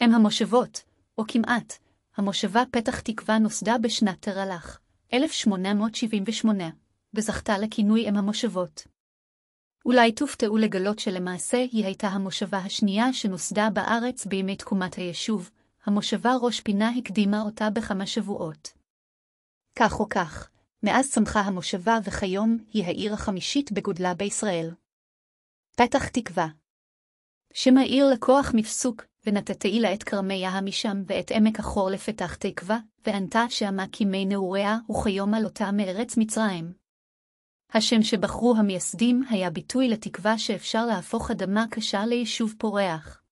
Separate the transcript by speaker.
Speaker 1: הם המושבות, או כמעט, המושבה פתח תקווה נוסדה בשנת תרל"ח, 1878, וזכתה לכינוי אם המושבות. אולי תופתעו לגלות שלמעשה היא הייתה המושבה השנייה שנוסדה בארץ בימי תקומת היישוב, המושבה ראש פינה הקדימה אותה בכמה שבועות. כך או כך, מאז צמחה המושבה וכיום היא העיר החמישית בגודלה בישראל. פתח תקווה. שם העיר לקוח מפסוק ונתתי לה את כרמיה המשם ואת עמק החור לפתח תקווה, וענתה שמה כי מי נעוריה וכיום אותה מארץ מצרים. השם שבחרו המייסדים היה ביטוי לתקווה שאפשר להפוך אדמה קשה ליישוב פורח.